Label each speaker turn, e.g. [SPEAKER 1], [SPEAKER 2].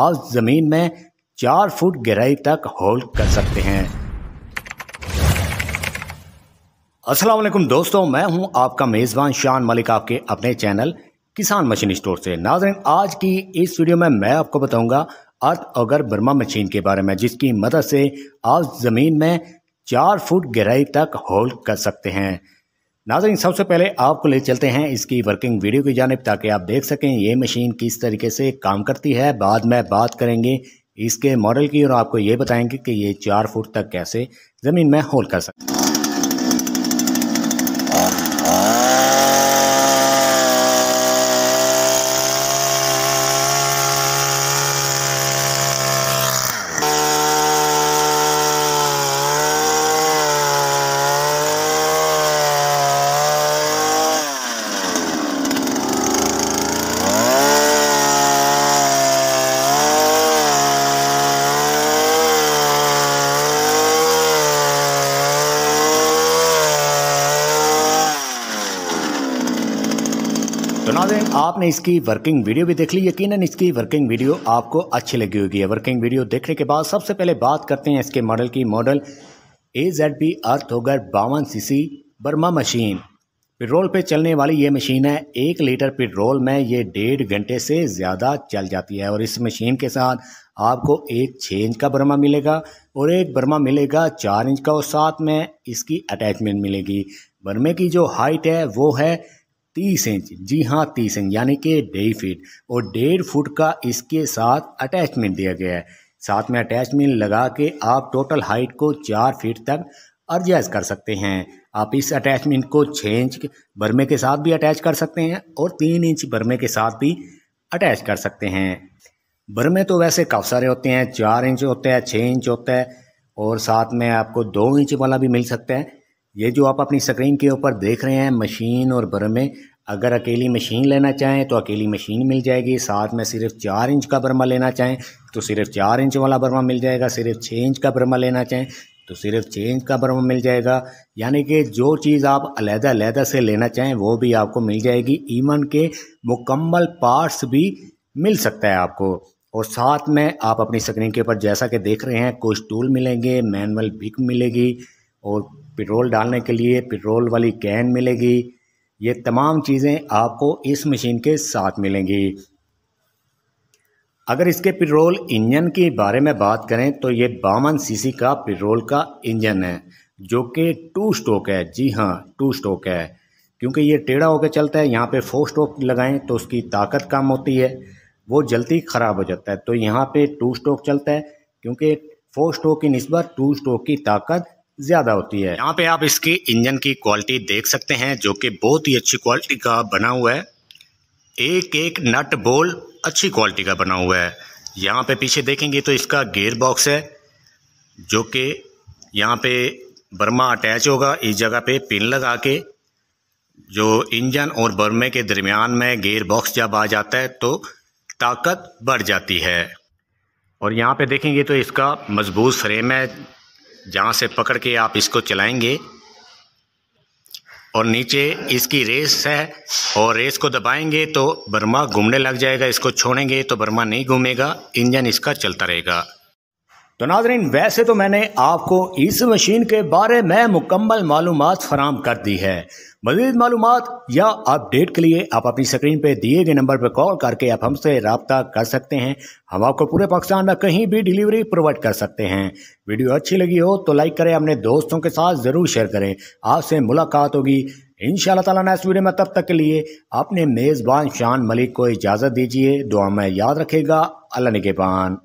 [SPEAKER 1] आप ज़मीन में चार फुट गहराई तक होल्ड कर सकते हैं अस्सलाम वालेकुम दोस्तों मैं हूं आपका मेज़बान शान मलिक आपके अपने चैनल किसान मशीन स्टोर से नाजरन आज की इस वीडियो में मैं आपको बताऊंगा अर्थ अगर बर्मा मशीन के बारे में जिसकी मदद से आप ज़मीन में चार फुट गहराई तक होल्ड कर सकते हैं नाजरीन सबसे पहले आपको ले चलते हैं इसकी वर्किंग वीडियो की जानब ताकि आप देख सकें ये मशीन किस तरीके से काम करती है बाद में बात करेंगे इसके मॉडल की और आपको ये बताएंगे कि ये चार फुट तक कैसे ज़मीन में होल कर सकते हैं नाजरीन आपने इसकी वर्किंग वीडियो भी देख ली यकीनन इसकी वर्किंग वीडियो आपको अच्छी लगी होगी वर्किंग वीडियो देखने के बाद सबसे पहले बात करते हैं इसके मॉडल की मॉडल ए जेड बी अर्थ होगर बावन सी बर्मा मशीन पेट्रोल पे चलने वाली ये मशीन है एक लीटर पेट्रोल में ये डेढ़ घंटे से ज़्यादा चल जाती है और इस मशीन के साथ आपको एक छः इंच का बर्मा मिलेगा और एक बर्मा मिलेगा चार इंच का और साथ में इसकी अटैचमेंट मिलेगी बर्मे की जो हाइट है वो है तीस इंच जी हाँ तीस इंच यानी कि डेढ़ फीट और डेढ़ फुट का इसके साथ अटैचमेंट दिया गया है साथ में अटैचमेंट लगा के आप टोटल हाइट को चार फीट तक एडजस्ट कर सकते हैं आप इस अटैचमेंट को छः इंच बर्मे के साथ भी अटैच कर सकते हैं और तीन इंच बर्मे के साथ भी अटैच कर सकते हैं बर्मे तो वैसे काफ़ी सारे होते हैं चार इंच होते हैं छः इंच होता है और साथ में आपको दो इंच वाला भी मिल सकता है ये जो आप अपनी स्क्रीन के ऊपर देख रहे हैं मशीन और बर्मे अगर अकेली मशीन लेना चाहें तो अकेली मशीन मिल जाएगी साथ में सिर्फ चार इंच का बर्मा लेना चाहें तो सिर्फ चार इंच वाला बर्मा मिल जाएगा सिर्फ छः इंच का बर्मा लेना चाहें तो सिर्फ छः इंच का बर्मा मिल जाएगा यानी कि जो चीज़ आप अलहदा अलहदा से लेना चाहें वो भी आपको मिल जाएगी ईवन के मुकम्मल पार्ट्स भी मिल सकता है आपको और साथ में आप अपनी स्क्रीन के ऊपर जैसा कि देख रहे हैं कुछ टूल मिलेंगे मैनुअल बिक मिलेगी और पेट्रोल डालने के लिए पेट्रोल वाली कैन मिलेगी ये तमाम चीज़ें आपको इस मशीन के साथ मिलेंगी अगर इसके पेट्रोल इंजन के बारे में बात करें तो ये बावन सीसी का पेट्रोल का इंजन है जो कि टू स्टोक है जी हाँ टू स्टोक है क्योंकि ये टेढ़ा होकर चलता है यहाँ पे फोर स्टोक लगाएं तो उसकी ताकत कम होती है वो जल्दी ख़राब हो जाता है तो यहाँ पे टू स्टोक चलता है क्योंकि फोर स्टोक की नस्बत टू स्टोक की ताकत ज़्यादा होती है यहाँ पे आप इसकी इंजन की क्वालिटी देख सकते हैं जो कि बहुत ही अच्छी क्वालिटी का बना हुआ है एक एक नट बोल अच्छी क्वालिटी का बना हुआ है यहाँ पे पीछे देखेंगे तो इसका गेयर बॉक्स है जो कि यहाँ पे बर्मा अटैच होगा इस जगह पे पिन लगा के जो इंजन और बर्मे के दरमियान में गेयर बॉक्स जब आ जाता है तो ताकत बढ़ जाती है और यहाँ पे देखेंगे तो इसका मजबूत फ्रेम है जहाँ से पकड़ के आप इसको चलाएंगे और नीचे इसकी रेस है और रेस को दबाएंगे तो बर्मा घूमने लग जाएगा इसको छोड़ेंगे तो बर्मा नहीं घूमेगा इंजन इसका चलता रहेगा तो नाजरीन वैसे तो मैंने आपको इस मशीन के बारे में मुकम्मल मालूम फराम कर दी है मजीद मालूम या अपडेट के लिए आप अपनी स्क्रीन पर दिए गए नंबर पर कॉल करके आप हमसे रबता कर सकते हैं हम आपको पूरे पाकिस्तान में कहीं भी डिलीवरी प्रोवाइड कर सकते हैं वीडियो अच्छी लगी हो तो लाइक करें अपने दोस्तों के साथ ज़रूर शेयर करें आपसे मुलाकात होगी इन ताला नेक्स्ट वीडियो में तब तक के लिए अपने मेज़बान शान मलिक को इजाज़त दीजिए दुआ में याद रखेगा अल्लाह निगेबान